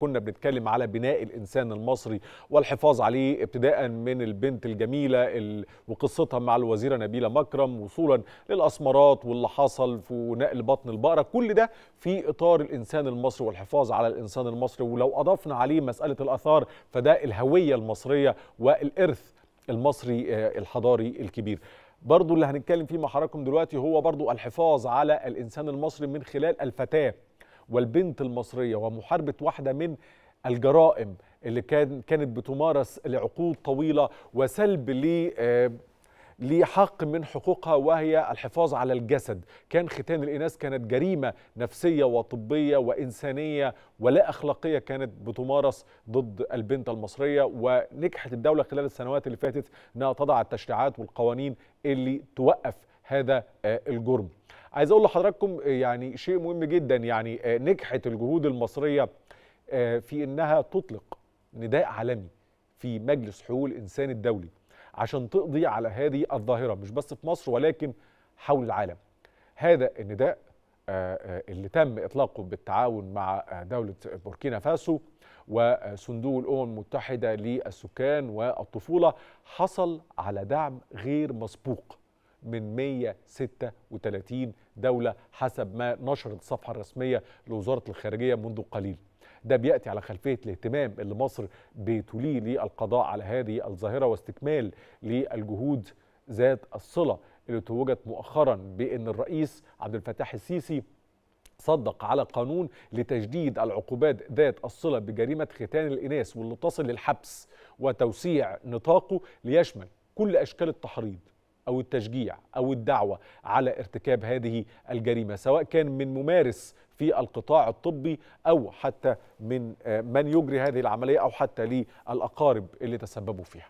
كنا بنتكلم على بناء الانسان المصري والحفاظ عليه ابتداء من البنت الجميله وقصتها مع الوزيره نبيله مكرم وصولا للاسمرات واللي حصل في نقل بطن البقره كل ده في اطار الانسان المصري والحفاظ على الانسان المصري ولو اضفنا عليه مساله الاثار فده الهويه المصريه والارث المصري آه، الحضاري الكبير برضو اللي هنتكلم فيه مع حضراتكم دلوقتي هو برضو الحفاظ على الانسان المصري من خلال الفتاه والبنت المصرية ومحاربة واحدة من الجرائم اللي كان كانت بتمارس لعقود طويلة وسلب ل آه، لحق من حقوقها وهي الحفاظ على الجسد كان ختان الإناث كانت جريمة نفسية وطبية وإنسانية ولا أخلاقية كانت بتمارس ضد البنت المصرية ونجحت الدولة خلال السنوات اللي فاتت أنها تضع التشريعات والقوانين اللي توقف هذا آه، الجرم عايز اقول لحضراتكم يعني شيء مهم جدا يعني آه، نجحت الجهود المصريه آه، في انها تطلق نداء عالمي في مجلس حقوق الانسان الدولي عشان تقضي على هذه الظاهره مش بس في مصر ولكن حول العالم. هذا النداء آه، اللي تم اطلاقه بالتعاون مع دوله بوركينا فاسو وصندوق الامم المتحده للسكان والطفوله حصل على دعم غير مسبوق من 136 دولة حسب ما نشرت الصفحة الرسمية لوزارة الخارجية منذ قليل ده بيأتي على خلفية الاهتمام اللي مصر بتوليه للقضاء على هذه الظاهرة واستكمال للجهود ذات الصلة اللي توجت مؤخرا بأن الرئيس عبد الفتاح السيسي صدق على قانون لتجديد العقوبات ذات الصلة بجريمة ختان الإناث واللي تصل للحبس وتوسيع نطاقه ليشمل كل أشكال التحريض أو التشجيع أو الدعوة على ارتكاب هذه الجريمة سواء كان من ممارس في القطاع الطبي أو حتى من آه، من يجري هذه العملية أو حتى للأقارب اللي تسببوا فيها